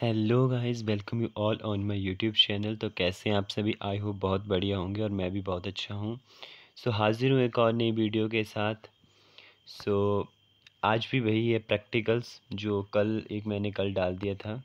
hello guys welcome you all on my YouTube channel तो कैसे हैं आप सभी आई होप बहुत बढ़िया होंगे और मैं भी बहुत अच्छा हूँ सो so, हाजिर हूँ एक और नई वीडियो के साथ सो so, आज भी वही है प्रैक्टिकल्स जो कल एक मैंने कल डाल दिया था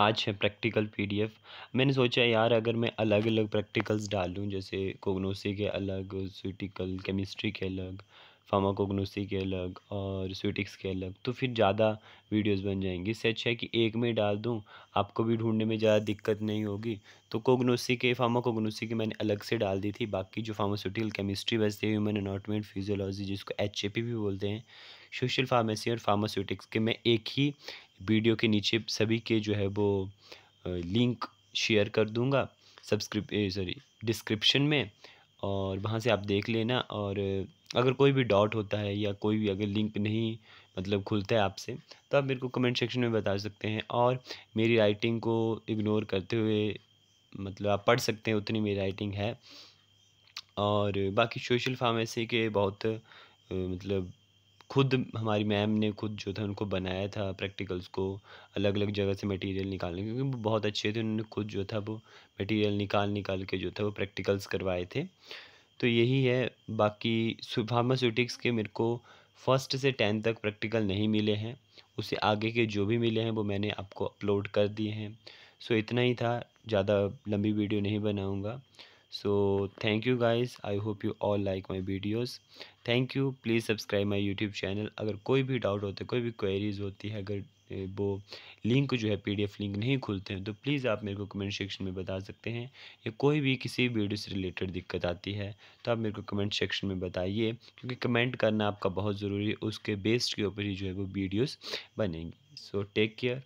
आज है प्रैक्टिकल पीडीएफ मैंने सोचा यार अगर मैं अलग अलग प्रैक्टिकल्स डालूँ जैसे कोगनोसी के अलग सूटिकल केमिस्ट्री के अलग फार्माकोग्नोसी के अलग और स्वीटिक्स के अलग तो फिर ज़्यादा वीडियोस बन जाएंगी इससे अच्छा है कि एक में डाल दूँ आपको भी ढूंढने में ज़्यादा दिक्कत नहीं होगी तो कोग्नोसी के फार्माकोग्नोसी के मैंने अलग से डाल दी थी बाकी जो फार्मास्यूटिकल केमिस्ट्री बचती है ह्यूमन एनाटॉमी एंड फिजियोलॉजी जिसको एच भी बोलते हैं सोशल फार्मेसी और फार्मास्यूटिक्स के मैं एक ही वीडियो के नीचे सभी के जो है वो लिंक शेयर कर दूँगा सब्सक्रिप सॉरी डिस्क्रिप्शन में और वहाँ से आप देख लेना और अगर कोई भी डाउट होता है या कोई भी अगर लिंक नहीं मतलब खुलता है आपसे तो आप मेरे को कमेंट सेक्शन में बता सकते हैं और मेरी राइटिंग को इग्नोर करते हुए मतलब आप पढ़ सकते हैं उतनी मेरी राइटिंग है और बाकी सोशल फार्मेसी के बहुत मतलब खुद हमारी मैम ने खुद जो था उनको बनाया था प्रैक्टिकल्स को अलग अलग जगह से मटेरियल निकालने क्योंकि वो बहुत अच्छे थे उन्होंने खुद जो था वो मटेरियल निकाल निकाल के जो था वो प्रैक्टिकल्स करवाए थे तो यही है बाकी फार्मास्यूटिक्स के मेरे को फर्स्ट से टेंथ तक प्रैक्टिकल नहीं मिले हैं उससे आगे के जो भी मिले हैं वो मैंने आपको अपलोड कर दिए हैं सो इतना ही था ज़्यादा लंबी वीडियो नहीं बनाऊँगा so thank you guys i hope you all like my videos thank you please subscribe my youtube channel अगर कोई भी डाउट होता है कोई भी क्वेरीज होती है अगर वो लिंक जो है पीडीएफ लिंक नहीं खुलते हैं तो प्लीज़ आप मेरे को कमेंट सेक्शन में बता सकते हैं या कोई भी किसी वीडियो से रिलेटेड दिक्कत आती है तो आप मेरे को कमेंट सेक्शन में बताइए क्योंकि कमेंट करना आपका बहुत ज़रूरी है उसके बेस्ड के ऊपर ही जो है वो वीडियोस बनेंगी सो टेक केयर